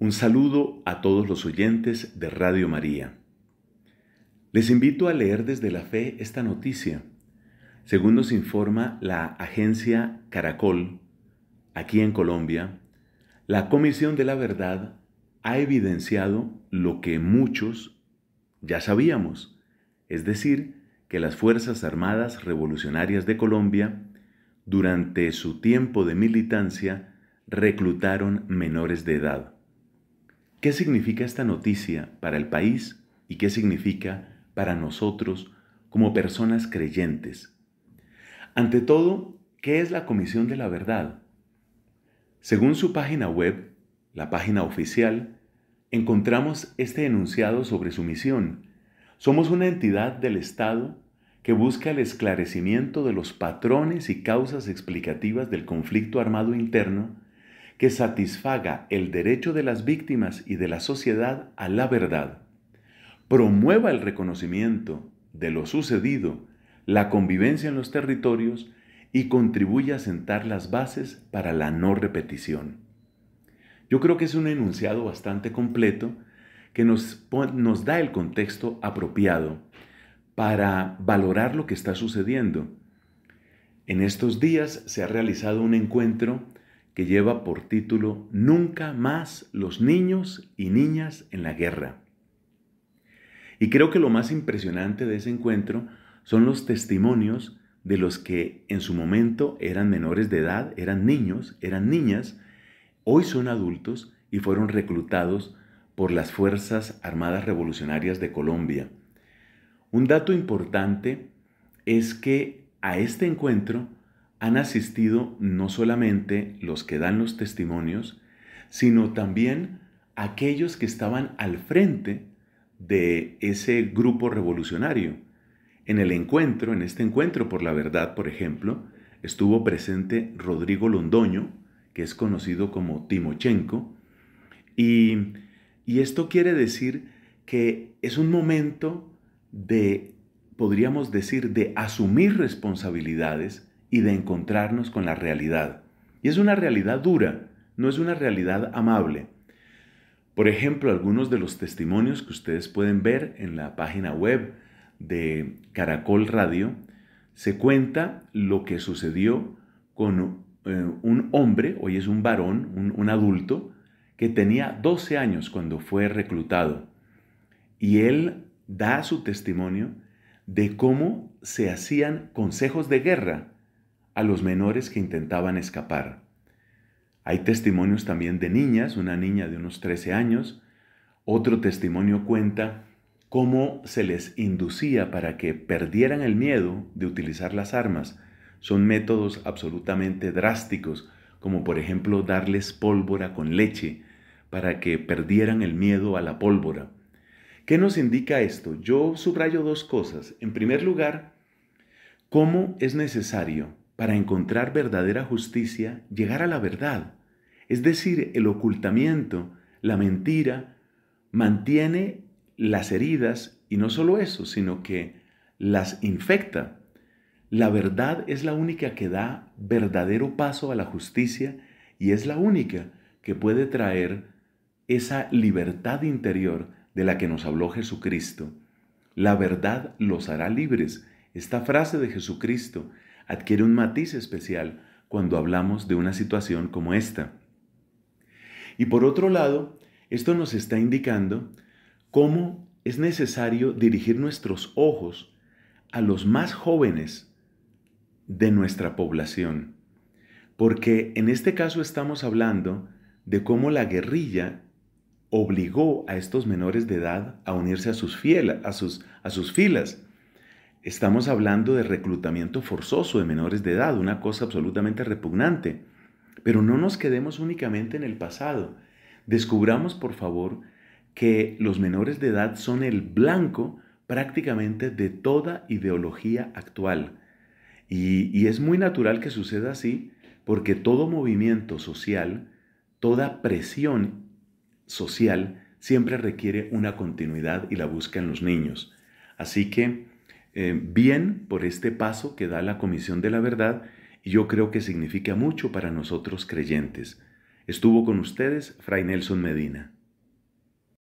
Un saludo a todos los oyentes de Radio María. Les invito a leer desde la fe esta noticia. Según nos informa la agencia Caracol, aquí en Colombia, la Comisión de la Verdad ha evidenciado lo que muchos ya sabíamos, es decir, que las Fuerzas Armadas Revolucionarias de Colombia, durante su tiempo de militancia, reclutaron menores de edad. ¿Qué significa esta noticia para el país y qué significa para nosotros como personas creyentes? Ante todo, ¿qué es la Comisión de la Verdad? Según su página web, la página oficial, encontramos este enunciado sobre su misión. Somos una entidad del Estado que busca el esclarecimiento de los patrones y causas explicativas del conflicto armado interno que satisfaga el derecho de las víctimas y de la sociedad a la verdad, promueva el reconocimiento de lo sucedido, la convivencia en los territorios y contribuya a sentar las bases para la no repetición. Yo creo que es un enunciado bastante completo que nos, nos da el contexto apropiado para valorar lo que está sucediendo. En estos días se ha realizado un encuentro que lleva por título Nunca más los niños y niñas en la guerra. Y creo que lo más impresionante de ese encuentro son los testimonios de los que en su momento eran menores de edad, eran niños, eran niñas, hoy son adultos y fueron reclutados por las Fuerzas Armadas Revolucionarias de Colombia. Un dato importante es que a este encuentro han asistido no solamente los que dan los testimonios, sino también aquellos que estaban al frente de ese grupo revolucionario. En el encuentro, en este encuentro por la verdad, por ejemplo, estuvo presente Rodrigo Londoño, que es conocido como Timochenko, y, y esto quiere decir que es un momento de, podríamos decir, de asumir responsabilidades y de encontrarnos con la realidad. Y es una realidad dura, no es una realidad amable. Por ejemplo, algunos de los testimonios que ustedes pueden ver en la página web de Caracol Radio, se cuenta lo que sucedió con eh, un hombre, hoy es un varón, un, un adulto, que tenía 12 años cuando fue reclutado. Y él da su testimonio de cómo se hacían consejos de guerra a los menores que intentaban escapar. Hay testimonios también de niñas, una niña de unos 13 años. Otro testimonio cuenta cómo se les inducía para que perdieran el miedo de utilizar las armas. Son métodos absolutamente drásticos, como por ejemplo darles pólvora con leche para que perdieran el miedo a la pólvora. ¿Qué nos indica esto? Yo subrayo dos cosas. En primer lugar, cómo es necesario para encontrar verdadera justicia, llegar a la verdad. Es decir, el ocultamiento, la mentira, mantiene las heridas y no solo eso, sino que las infecta. La verdad es la única que da verdadero paso a la justicia y es la única que puede traer esa libertad interior de la que nos habló Jesucristo. La verdad los hará libres. Esta frase de Jesucristo adquiere un matiz especial cuando hablamos de una situación como esta. Y por otro lado, esto nos está indicando cómo es necesario dirigir nuestros ojos a los más jóvenes de nuestra población. Porque en este caso estamos hablando de cómo la guerrilla obligó a estos menores de edad a unirse a sus, a sus filas. Estamos hablando de reclutamiento forzoso de menores de edad, una cosa absolutamente repugnante. Pero no nos quedemos únicamente en el pasado. Descubramos, por favor, que los menores de edad son el blanco prácticamente de toda ideología actual. Y, es muy natural que suceda así porque todo movimiento social, toda presión social, siempre requiere una continuidad y la buscan los niños. Así que eh, bien por este paso que da la Comisión de la Verdad y yo creo que significa mucho para nosotros creyentes. Estuvo con ustedes Fray Nelson Medina.